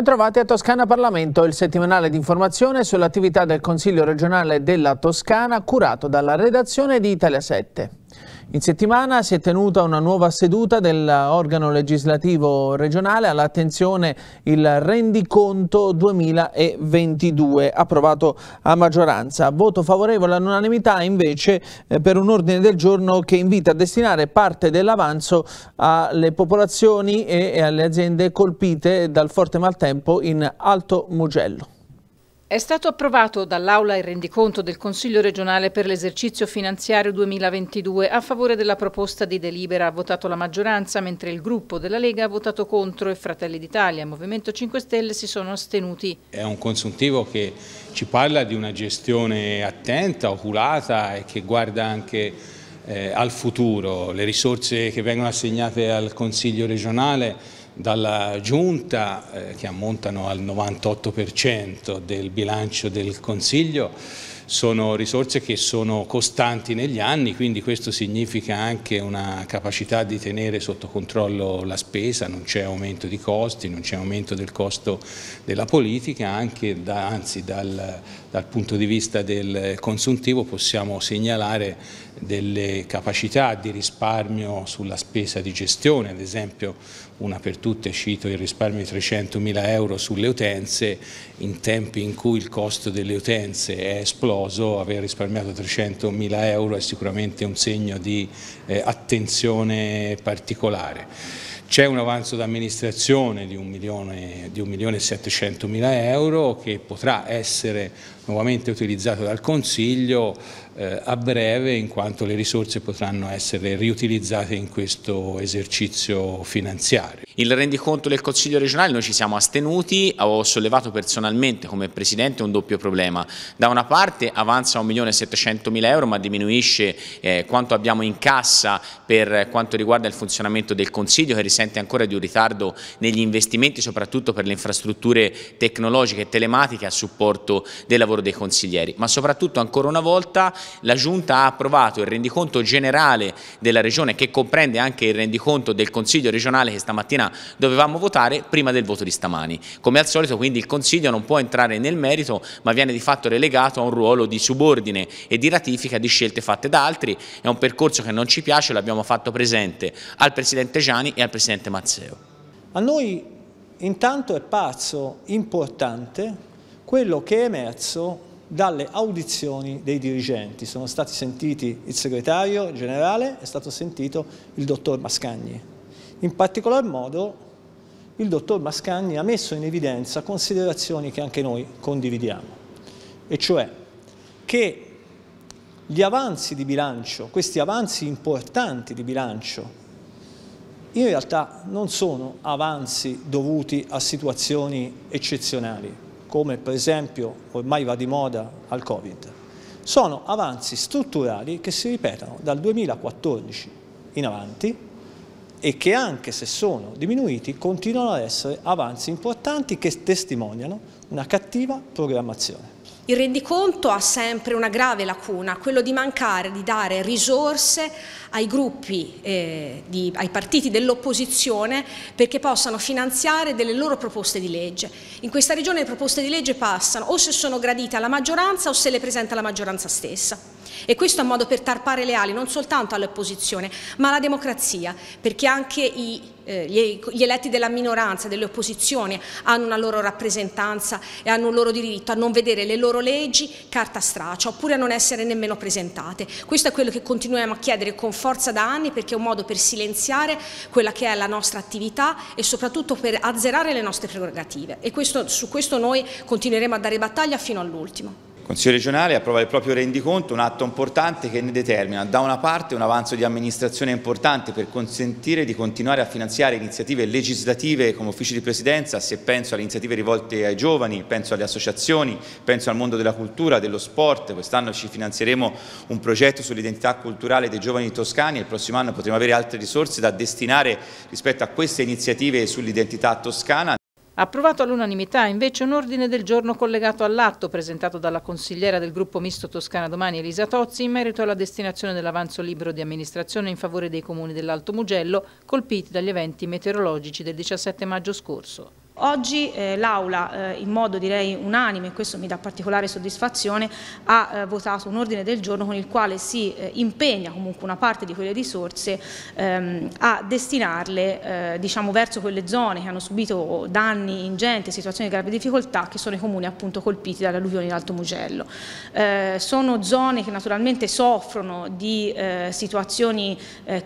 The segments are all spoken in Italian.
Bentrovati a Toscana Parlamento, il settimanale di informazione sull'attività del Consiglio regionale della Toscana curato dalla redazione di Italia 7. In settimana si è tenuta una nuova seduta dell'organo legislativo regionale all'attenzione il rendiconto 2022 approvato a maggioranza. Voto favorevole all'unanimità invece eh, per un ordine del giorno che invita a destinare parte dell'avanzo alle popolazioni e alle aziende colpite dal forte maltempo in Alto Mugello. È stato approvato dall'Aula il rendiconto del Consiglio regionale per l'esercizio finanziario 2022 a favore della proposta di delibera ha votato la maggioranza, mentre il gruppo della Lega ha votato contro e Fratelli d'Italia e Movimento 5 Stelle si sono astenuti. È un consuntivo che ci parla di una gestione attenta, oculata e che guarda anche eh, al futuro. Le risorse che vengono assegnate al Consiglio regionale dalla Giunta, eh, che ammontano al 98% del bilancio del Consiglio, sono risorse che sono costanti negli anni, quindi questo significa anche una capacità di tenere sotto controllo la spesa, non c'è aumento di costi, non c'è aumento del costo della politica, anche da, anzi dal, dal punto di vista del consuntivo possiamo segnalare delle capacità di risparmio sulla spesa di gestione, ad esempio una per tutte cito il risparmio di 300.000 euro sulle utenze, in tempi in cui il costo delle utenze è esploso, aver risparmiato 300.000 euro è sicuramente un segno di eh, attenzione particolare. C'è un avanzo d'amministrazione di 1 milione e 700 mila euro che potrà essere nuovamente utilizzato dal Consiglio eh, a breve in quanto le risorse potranno essere riutilizzate in questo esercizio finanziario. Il rendiconto del Consiglio regionale noi ci siamo astenuti, ho sollevato personalmente come Presidente un doppio problema. Da una parte avanza 1.700.000 euro ma diminuisce eh, quanto abbiamo in cassa per quanto riguarda il funzionamento del Consiglio che risente ancora di un ritardo negli investimenti soprattutto per le infrastrutture tecnologiche e telematiche a supporto del lavoro dei consiglieri. Ma soprattutto ancora una volta la Giunta ha approvato il rendiconto generale della Regione che comprende anche il rendiconto del Consiglio regionale che stamattina dovevamo votare prima del voto di stamani. Come al solito quindi il Consiglio non può entrare nel merito ma viene di fatto relegato a un ruolo di subordine e di ratifica di scelte fatte da altri, è un percorso che non ci piace, l'abbiamo fatto presente al Presidente Gianni e al Presidente Mazzeo. A noi intanto è pazzo importante quello che è emerso dalle audizioni dei dirigenti. Sono stati sentiti il segretario generale, è stato sentito il dottor Mascagni. In particolar modo il dottor Mascagni ha messo in evidenza considerazioni che anche noi condividiamo, e cioè che gli avanzi di bilancio, questi avanzi importanti di bilancio, in realtà non sono avanzi dovuti a situazioni eccezionali, come per esempio ormai va di moda al Covid. Sono avanzi strutturali che si ripetono dal 2014 in avanti e che anche se sono diminuiti continuano ad essere avanzi importanti che testimoniano una cattiva programmazione. Il rendiconto ha sempre una grave lacuna, quello di mancare di dare risorse ai gruppi, eh, di, ai partiti dell'opposizione perché possano finanziare delle loro proposte di legge. In questa regione le proposte di legge passano o se sono gradite alla maggioranza o se le presenta la maggioranza stessa. E questo è un modo per tarpare le ali non soltanto all'opposizione, ma alla democrazia, perché anche i, eh, gli, gli eletti della minoranza, delle opposizioni, hanno una loro rappresentanza e hanno un loro diritto a non vedere le loro leggi carta straccia, oppure a non essere nemmeno presentate. Questo è quello che continuiamo a chiedere con forza da anni, perché è un modo per silenziare quella che è la nostra attività e soprattutto per azzerare le nostre prerogative. E questo, su questo noi continueremo a dare battaglia fino all'ultimo. Il Consiglio regionale approva il proprio rendiconto, un atto importante che ne determina da una parte un avanzo di amministrazione importante per consentire di continuare a finanziare iniziative legislative come uffici di presidenza, se penso alle iniziative rivolte ai giovani, penso alle associazioni, penso al mondo della cultura, dello sport, quest'anno ci finanzieremo un progetto sull'identità culturale dei giovani toscani e il prossimo anno potremo avere altre risorse da destinare rispetto a queste iniziative sull'identità toscana, approvato all'unanimità invece un ordine del giorno collegato all'atto presentato dalla consigliera del gruppo misto Toscana Domani Elisa Tozzi in merito alla destinazione dell'avanzo libero di amministrazione in favore dei comuni dell'Alto Mugello colpiti dagli eventi meteorologici del 17 maggio scorso. Oggi eh, l'Aula, eh, in modo direi unanime, e questo mi dà particolare soddisfazione, ha eh, votato un ordine del giorno con il quale si eh, impegna comunque una parte di quelle risorse ehm, a destinarle eh, diciamo, verso quelle zone che hanno subito danni ingenti, situazioni di grave difficoltà, che sono i comuni appunto colpiti dalle alluvioni dell'Alto Mugello. Eh, sono zone che naturalmente soffrono di situazioni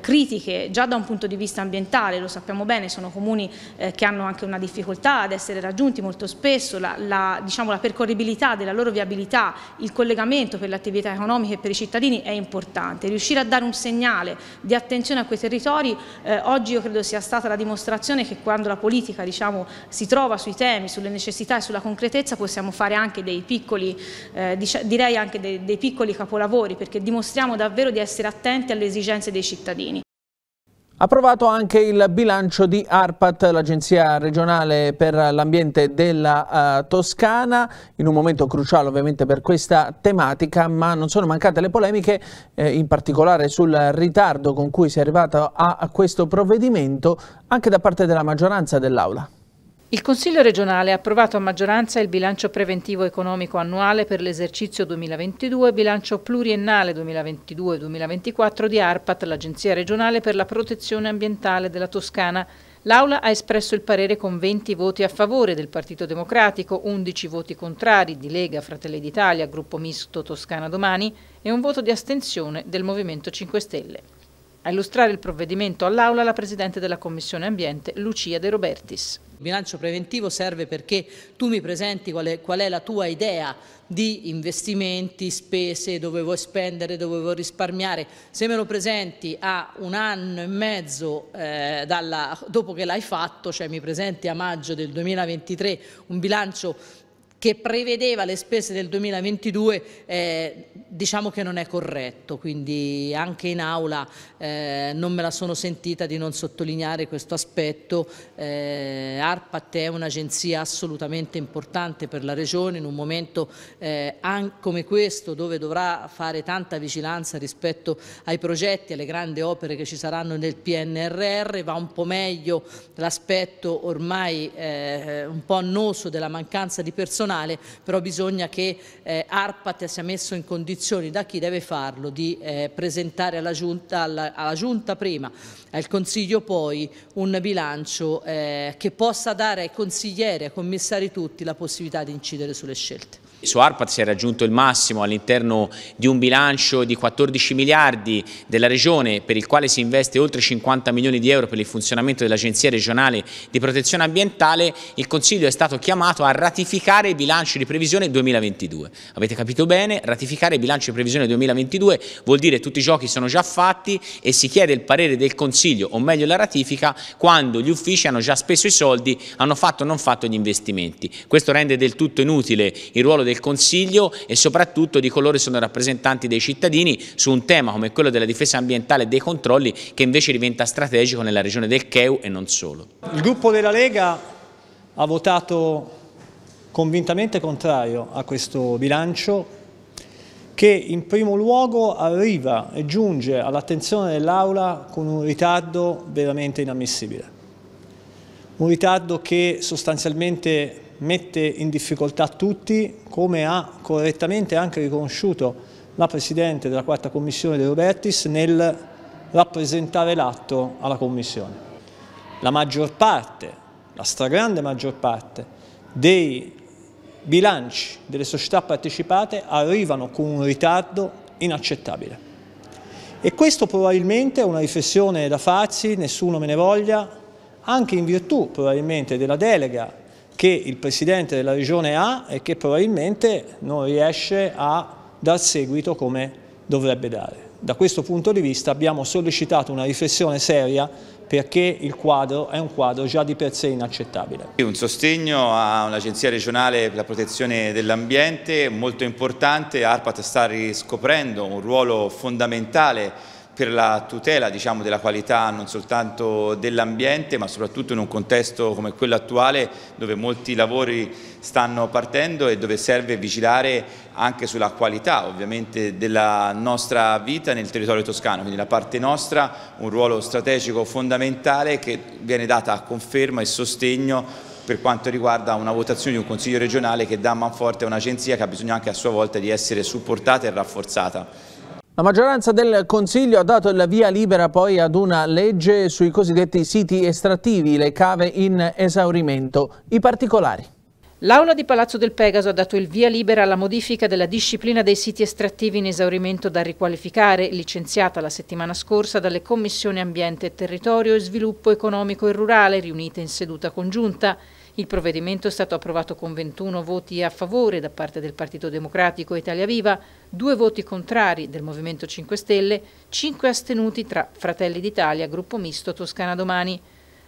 critiche già da un punto di vista ambientale, lo sappiamo bene, sono comuni che hanno anche una difficoltà difficoltà ad essere raggiunti molto spesso, la, la, diciamo, la percorribilità della loro viabilità, il collegamento per le attività economiche e per i cittadini è importante. Riuscire a dare un segnale di attenzione a quei territori, eh, oggi io credo sia stata la dimostrazione che quando la politica diciamo, si trova sui temi, sulle necessità e sulla concretezza possiamo fare anche dei piccoli, eh, direi anche dei, dei piccoli capolavori perché dimostriamo davvero di essere attenti alle esigenze dei cittadini. Approvato anche il bilancio di ARPAT, l'Agenzia regionale per l'ambiente della uh, Toscana, in un momento cruciale ovviamente per questa tematica, ma non sono mancate le polemiche, eh, in particolare sul ritardo con cui si è arrivato a, a questo provvedimento, anche da parte della maggioranza dell'Aula. Il Consiglio regionale ha approvato a maggioranza il bilancio preventivo economico annuale per l'esercizio 2022 e bilancio pluriennale 2022-2024 di ARPAT, l'Agenzia regionale per la protezione ambientale della Toscana. L'Aula ha espresso il parere con 20 voti a favore del Partito Democratico, 11 voti contrari di Lega, Fratelli d'Italia, Gruppo Misto Toscana Domani e un voto di astensione del Movimento 5 Stelle. A illustrare il provvedimento all'Aula la Presidente della Commissione Ambiente, Lucia De Robertis bilancio preventivo serve perché tu mi presenti qual è, qual è la tua idea di investimenti, spese, dove vuoi spendere, dove vuoi risparmiare. Se me lo presenti a un anno e mezzo eh, dalla, dopo che l'hai fatto, cioè mi presenti a maggio del 2023 un bilancio che prevedeva le spese del 2022 eh, diciamo che non è corretto, quindi anche in aula eh, non me la sono sentita di non sottolineare questo aspetto. Eh, ARPAT è un'agenzia assolutamente importante per la Regione in un momento eh, come questo dove dovrà fare tanta vigilanza rispetto ai progetti, alle grandi opere che ci saranno nel PNRR, va un po' meglio l'aspetto ormai eh, un po' annoso della mancanza di personale nazionale, però bisogna che eh, ARPAT sia messo in condizioni da chi deve farlo di eh, presentare alla giunta, alla, alla giunta, prima, al Consiglio poi, un bilancio eh, che possa dare ai consiglieri, ai commissari tutti la possibilità di incidere sulle scelte su ARPAT si è raggiunto il massimo all'interno di un bilancio di 14 miliardi della Regione per il quale si investe oltre 50 milioni di euro per il funzionamento dell'Agenzia regionale di protezione ambientale, il Consiglio è stato chiamato a ratificare il bilancio di previsione 2022. Avete capito bene, ratificare il bilancio di previsione 2022 vuol dire che tutti i giochi sono già fatti e si chiede il parere del Consiglio, o meglio la ratifica, quando gli uffici hanno già speso i soldi, hanno fatto o non fatto gli investimenti. Questo rende del tutto inutile il ruolo del del Consiglio e soprattutto di coloro che sono rappresentanti dei cittadini su un tema come quello della difesa ambientale e dei controlli che invece diventa strategico nella regione del Cheu e non solo. Il gruppo della Lega ha votato convintamente contrario a questo bilancio che in primo luogo arriva e giunge all'attenzione dell'Aula con un ritardo veramente inammissibile. Un ritardo che sostanzialmente mette in difficoltà tutti, come ha correttamente anche riconosciuto la Presidente della Quarta Commissione De Robertis nel rappresentare l'atto alla Commissione. La maggior parte, la stragrande maggior parte dei bilanci delle società partecipate arrivano con un ritardo inaccettabile. E questo probabilmente è una riflessione da farsi, nessuno me ne voglia, anche in virtù probabilmente della delega che il Presidente della Regione ha e che probabilmente non riesce a dar seguito come dovrebbe dare. Da questo punto di vista abbiamo sollecitato una riflessione seria perché il quadro è un quadro già di per sé inaccettabile. Un sostegno a un'agenzia regionale per la protezione dell'ambiente molto importante, ARPAT sta riscoprendo un ruolo fondamentale per la tutela diciamo, della qualità non soltanto dell'ambiente ma soprattutto in un contesto come quello attuale dove molti lavori stanno partendo e dove serve vigilare anche sulla qualità ovviamente della nostra vita nel territorio toscano, quindi la parte nostra un ruolo strategico fondamentale che viene data a conferma e sostegno per quanto riguarda una votazione di un Consiglio regionale che dà manforte a un'agenzia che ha bisogno anche a sua volta di essere supportata e rafforzata. La maggioranza del Consiglio ha dato il via libera poi ad una legge sui cosiddetti siti estrattivi, le cave in esaurimento. I particolari. L'Aula di Palazzo del Pegaso ha dato il via libera alla modifica della disciplina dei siti estrattivi in esaurimento da riqualificare, licenziata la settimana scorsa dalle Commissioni Ambiente e Territorio e Sviluppo Economico e Rurale, riunite in seduta congiunta. Il provvedimento è stato approvato con 21 voti a favore da parte del Partito Democratico Italia Viva, due voti contrari del Movimento 5 Stelle, 5 astenuti tra Fratelli d'Italia, Gruppo Misto Toscana Domani.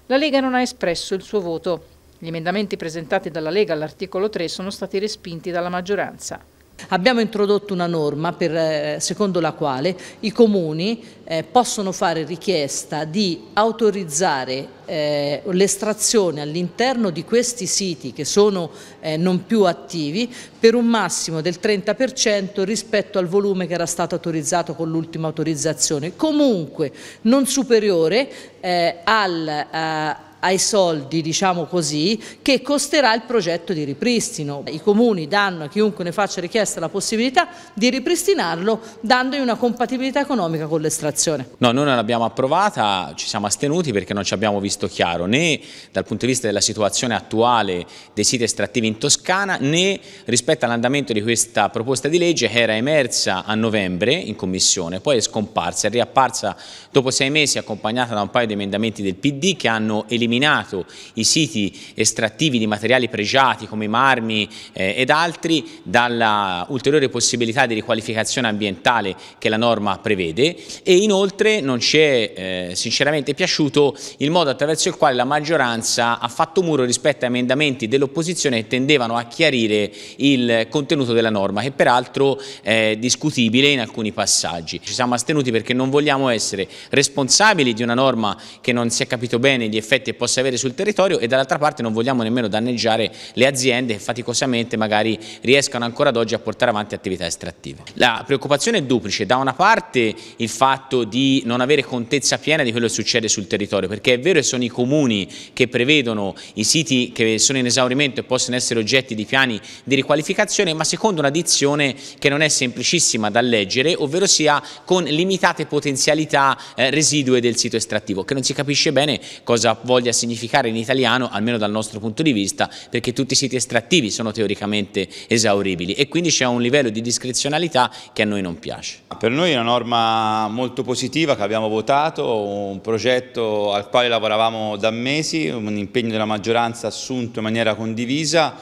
La Lega non ha espresso il suo voto. Gli emendamenti presentati dalla Lega all'articolo 3 sono stati respinti dalla maggioranza. Abbiamo introdotto una norma per, eh, secondo la quale i comuni eh, possono fare richiesta di autorizzare eh, l'estrazione all'interno di questi siti che sono eh, non più attivi per un massimo del 30% rispetto al volume che era stato autorizzato con l'ultima autorizzazione, comunque non superiore eh, al eh, ai soldi, diciamo così, che costerà il progetto di ripristino. I comuni danno a chiunque ne faccia richiesta la possibilità di ripristinarlo dandogli una compatibilità economica con l'estrazione. No, noi non l'abbiamo approvata, ci siamo astenuti perché non ci abbiamo visto chiaro né dal punto di vista della situazione attuale dei siti estrattivi in Toscana né rispetto all'andamento di questa proposta di legge che era emersa a novembre in commissione, poi è scomparsa, è riapparsa dopo sei mesi accompagnata da un paio di emendamenti del PD che hanno eliminato eliminato i siti estrattivi di materiali pregiati come i marmi eh, ed altri dalla ulteriore possibilità di riqualificazione ambientale che la norma prevede e inoltre non ci è eh, sinceramente piaciuto il modo attraverso il quale la maggioranza ha fatto muro rispetto a emendamenti dell'opposizione che tendevano a chiarire il contenuto della norma che peraltro è discutibile in alcuni passaggi. Ci siamo astenuti perché non vogliamo essere responsabili di una norma che non si è capito bene gli effetti e possa avere sul territorio e dall'altra parte non vogliamo nemmeno danneggiare le aziende che faticosamente magari riescano ancora ad oggi a portare avanti attività estrattive. La preoccupazione è duplice, da una parte il fatto di non avere contezza piena di quello che succede sul territorio, perché è vero che sono i comuni che prevedono i siti che sono in esaurimento e possono essere oggetti di piani di riqualificazione, ma secondo una dizione che non è semplicissima da leggere, ovvero sia con limitate potenzialità eh, residue del sito estrattivo, che non si capisce bene cosa voglia voglia significare in italiano, almeno dal nostro punto di vista, perché tutti i siti estrattivi sono teoricamente esauribili e quindi c'è un livello di discrezionalità che a noi non piace. Per noi è una norma molto positiva che abbiamo votato, un progetto al quale lavoravamo da mesi, un impegno della maggioranza assunto in maniera condivisa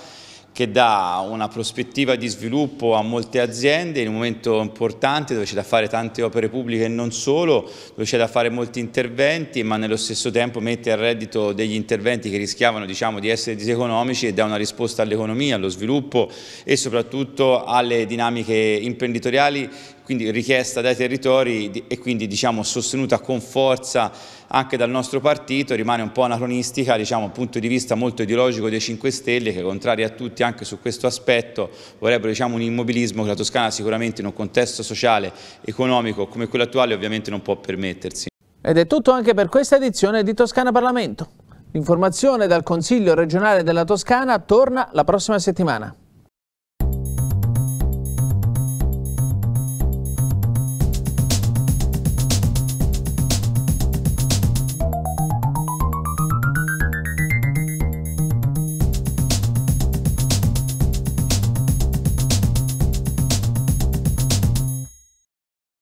che dà una prospettiva di sviluppo a molte aziende in un momento importante dove c'è da fare tante opere pubbliche e non solo, dove c'è da fare molti interventi ma nello stesso tempo mette a reddito degli interventi che rischiavano diciamo, di essere diseconomici e dà una risposta all'economia, allo sviluppo e soprattutto alle dinamiche imprenditoriali quindi richiesta dai territori e quindi diciamo, sostenuta con forza anche dal nostro partito, rimane un po' anacronistica diciamo, dal punto di vista molto ideologico dei 5 Stelle che contrari a tutti anche su questo aspetto vorrebbero diciamo, un immobilismo che la Toscana sicuramente in un contesto sociale, economico come quello attuale ovviamente non può permettersi. Ed è tutto anche per questa edizione di Toscana Parlamento. L'informazione dal Consiglio regionale della Toscana torna la prossima settimana.